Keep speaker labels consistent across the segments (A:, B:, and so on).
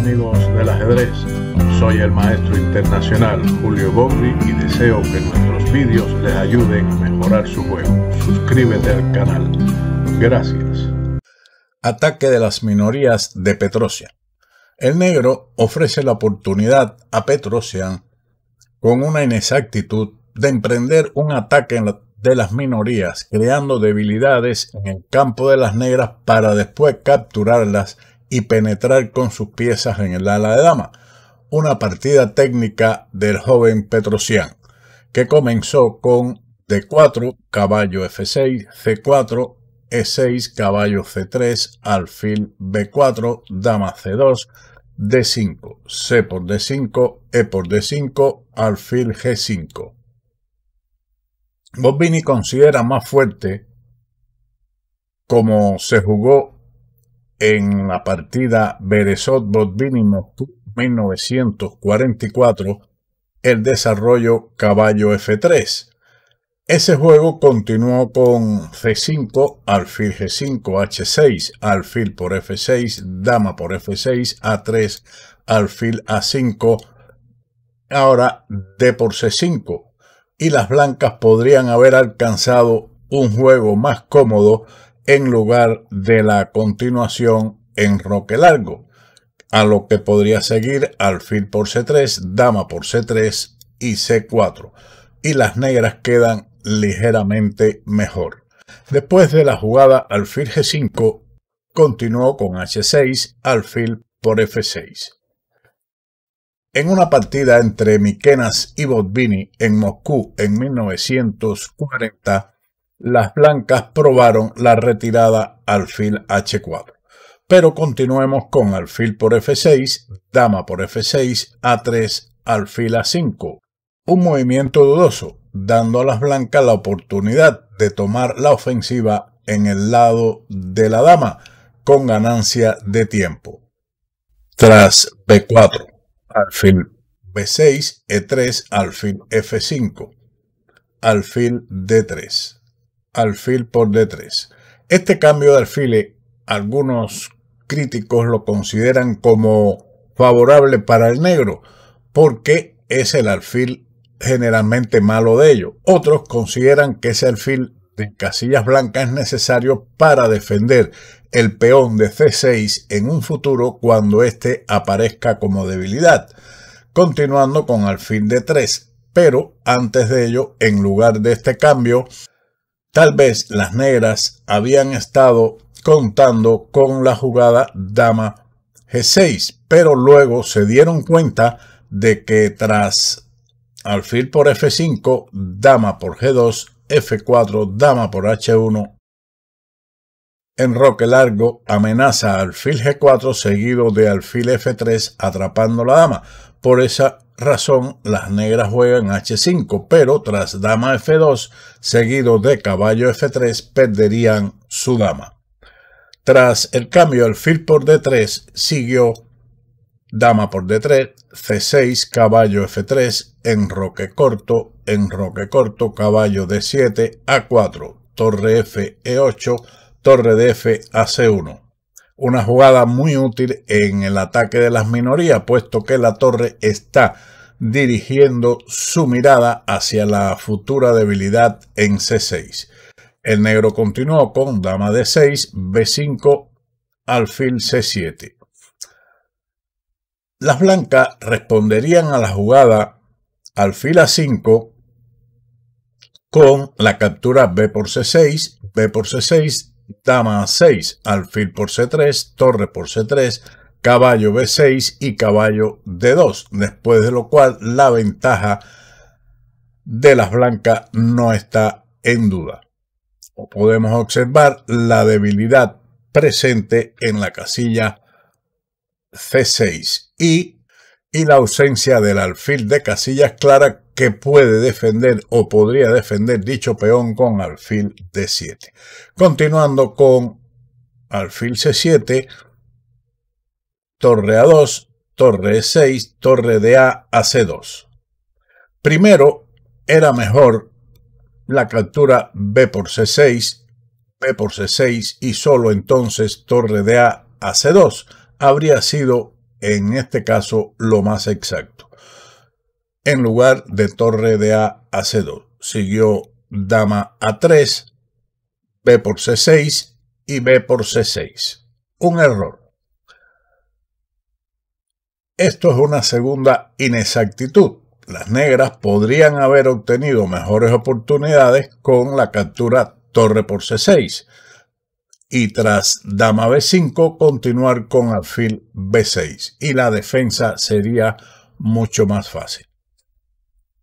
A: amigos del ajedrez? Soy el maestro internacional Julio Bogri y deseo que nuestros vídeos les ayuden a mejorar su juego. Suscríbete al canal. Gracias. Ataque de las minorías de Petrosian. El negro ofrece la oportunidad a Petrosian con una inexactitud de emprender un ataque de las minorías, creando debilidades en el campo de las negras para después capturarlas y penetrar con sus piezas en el ala de dama. Una partida técnica del joven Petrosian, que comenzó con D4, caballo F6, C4, E6, caballo C3, alfil B4, dama C2, D5, C por D5, E por D5, alfil G5. Bobini considera más fuerte como se jugó en la partida Berezot-Botbini 1944 el desarrollo caballo F3. Ese juego continuó con C5, alfil G5, H6, alfil por F6, dama por F6, A3, alfil A5, ahora D por C5. Y las blancas podrían haber alcanzado un juego más cómodo en lugar de la continuación en roque largo, a lo que podría seguir alfil por c3, dama por c3 y c4, y las negras quedan ligeramente mejor. Después de la jugada alfil g5, continuó con h6, alfil por f6. En una partida entre Miquenas y Botbini en Moscú en 1940, las blancas probaron la retirada alfil h4. Pero continuemos con alfil por f6, dama por f6, a3, alfil a5. Un movimiento dudoso, dando a las blancas la oportunidad de tomar la ofensiva en el lado de la dama, con ganancia de tiempo. Tras b4, alfil b6, e3, alfil f5, alfil d3 alfil por D3. Este cambio de alfil, algunos críticos lo consideran como favorable para el negro, porque es el alfil generalmente malo de ellos. Otros consideran que ese alfil de casillas blancas es necesario para defender el peón de C6 en un futuro cuando éste aparezca como debilidad, continuando con alfil de 3 Pero antes de ello, en lugar de este cambio, Tal vez las negras habían estado contando con la jugada dama G6, pero luego se dieron cuenta de que tras alfil por F5, dama por G2, F4, dama por H1, enroque largo amenaza alfil G4 seguido de alfil F3 atrapando la dama. Por esa razón las negras juegan h5, pero tras dama f2, seguido de caballo f3, perderían su dama. Tras el cambio alfil por d3, siguió dama por d3, c6, caballo f3, enroque corto, enroque corto, caballo d7, a4, torre f e8, torre de f a c1 una jugada muy útil en el ataque de las minorías, puesto que la torre está dirigiendo su mirada hacia la futura debilidad en C6. El negro continuó con dama D6, B5, alfil C7. Las blancas responderían a la jugada alfil A5 con la captura B por C6, B por C6, dama A6, alfil por C3, torre por C3, caballo B6 y caballo D2, después de lo cual la ventaja de las blancas no está en duda. Podemos observar la debilidad presente en la casilla C6 y, y la ausencia del alfil de casillas claras que puede defender o podría defender dicho peón con alfil D7. Continuando con alfil C7, torre A2, torre E6, torre de A a C2. Primero, era mejor la captura B por C6, B por C6 y solo entonces torre de A a C2 habría sido en este caso lo más exacto. En lugar de torre de A a C2, siguió dama A3, B por C6 y B por C6. Un error. Esto es una segunda inexactitud. Las negras podrían haber obtenido mejores oportunidades con la captura torre por c6 y tras dama b5 continuar con alfil b6 y la defensa sería mucho más fácil.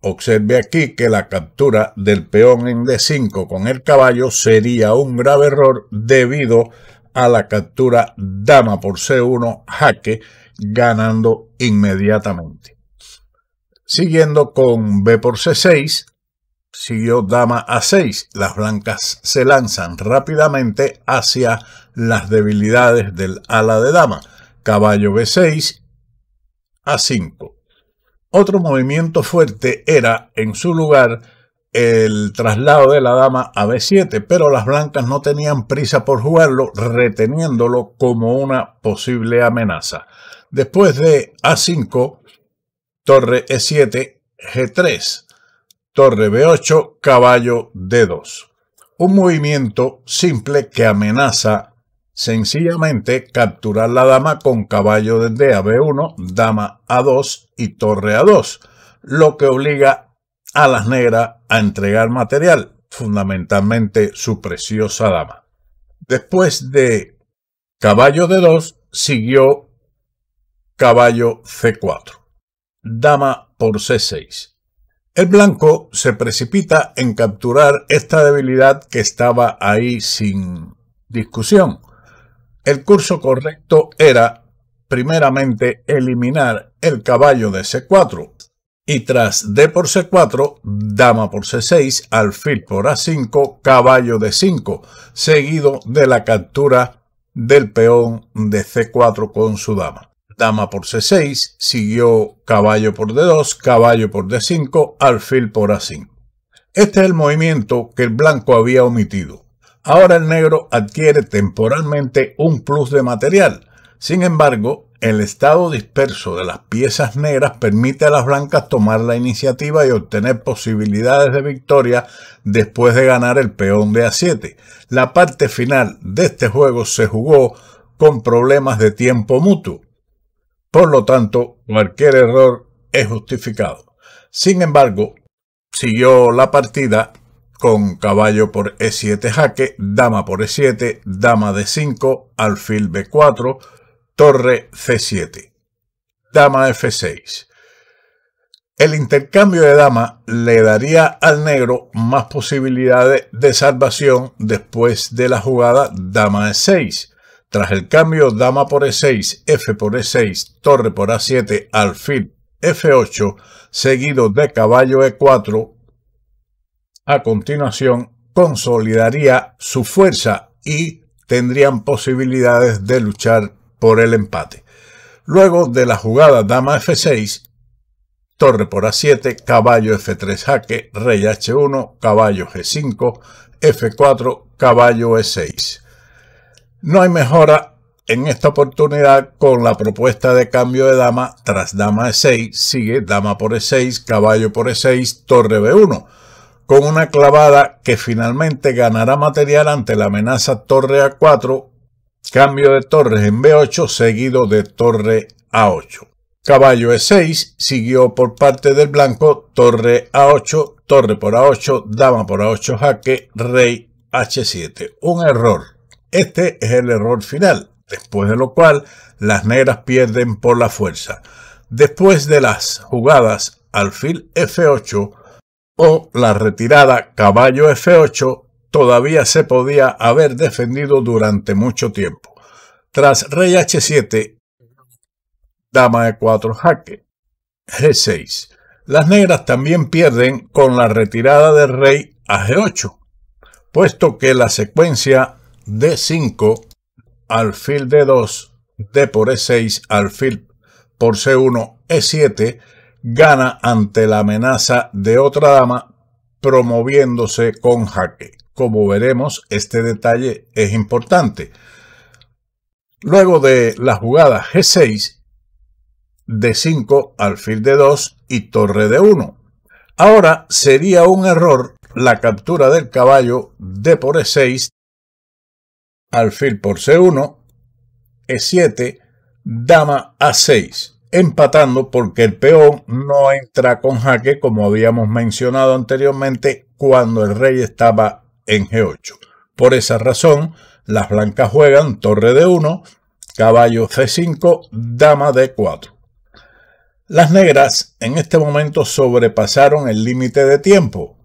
A: Observe aquí que la captura del peón en d5 con el caballo sería un grave error debido a la captura dama por c1 jaque ganando inmediatamente. Siguiendo con B por C6, siguió dama a 6. Las blancas se lanzan rápidamente hacia las debilidades del ala de dama. Caballo B6 a 5. Otro movimiento fuerte era, en su lugar, el traslado de la dama a B7, pero las blancas no tenían prisa por jugarlo, reteniéndolo como una posible amenaza. Después de A5, torre E7, G3, torre B8, caballo D2. Un movimiento simple que amenaza sencillamente capturar la dama con caballo desde a B1, dama A2 y torre A2, lo que obliga a las negras a entregar material, fundamentalmente su preciosa dama. Después de caballo de 2 siguió caballo C4, dama por C6. El blanco se precipita en capturar esta debilidad que estaba ahí sin discusión. El curso correcto era, primeramente, eliminar el caballo de C4, y tras D por C4, dama por C6, alfil por A5, caballo de 5, seguido de la captura del peón de C4 con su dama. Dama por C6, siguió caballo por D2, caballo por D5, alfil por A5. Este es el movimiento que el blanco había omitido. Ahora el negro adquiere temporalmente un plus de material. Sin embargo, el estado disperso de las piezas negras permite a las blancas tomar la iniciativa y obtener posibilidades de victoria después de ganar el peón de A7. La parte final de este juego se jugó con problemas de tiempo mutuo. Por lo tanto, cualquier error es justificado. Sin embargo, siguió la partida con caballo por E7 jaque, dama por E7, dama de 5 alfil B4, torre C7, dama F6. El intercambio de dama le daría al negro más posibilidades de salvación después de la jugada dama E6. Tras el cambio dama por E6, F por E6, torre por A7, alfil F8, seguido de caballo E4, a continuación consolidaría su fuerza y tendrían posibilidades de luchar por el empate. Luego de la jugada dama f6, torre por a7, caballo f3 jaque, rey h1, caballo g5, f4, caballo e6. No hay mejora en esta oportunidad con la propuesta de cambio de dama tras dama e6, sigue dama por e6, caballo por e6, torre b1, con una clavada que finalmente ganará material ante la amenaza torre a4, Cambio de torres en B8 seguido de torre A8. Caballo E6 siguió por parte del blanco torre A8, torre por A8, dama por A8 jaque, rey H7. Un error. Este es el error final, después de lo cual las negras pierden por la fuerza. Después de las jugadas alfil F8 o la retirada caballo F8, todavía se podía haber defendido durante mucho tiempo. Tras rey h7, dama e4 jaque, g6. Las negras también pierden con la retirada del rey a g8, puesto que la secuencia d5, alfil d2, d por e6, alfil por c1, e7, gana ante la amenaza de otra dama promoviéndose con jaque. Como veremos, este detalle es importante. Luego de la jugada G6, D5, alfil de 2 y torre de 1. Ahora sería un error la captura del caballo D por E6, alfil por C1, E7, dama A6, empatando porque el peón no entra con jaque como habíamos mencionado anteriormente cuando el rey estaba en G8. Por esa razón, las blancas juegan torre d 1, caballo C5, dama D4. Las negras en este momento sobrepasaron el límite de tiempo,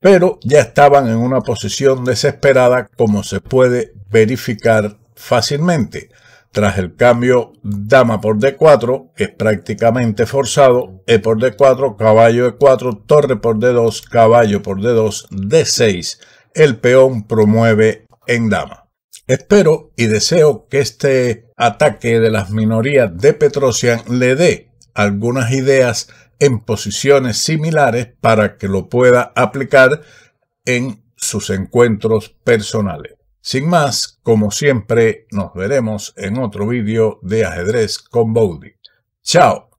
A: pero ya estaban en una posición desesperada como se puede verificar fácilmente tras el cambio dama por d4, que es prácticamente forzado, e por d4, caballo e4, torre por d2, caballo por d2, d6 el peón promueve en dama. Espero y deseo que este ataque de las minorías de Petrosian le dé algunas ideas en posiciones similares para que lo pueda aplicar en sus encuentros personales. Sin más, como siempre, nos veremos en otro vídeo de ajedrez con Bowdy. ¡Chao!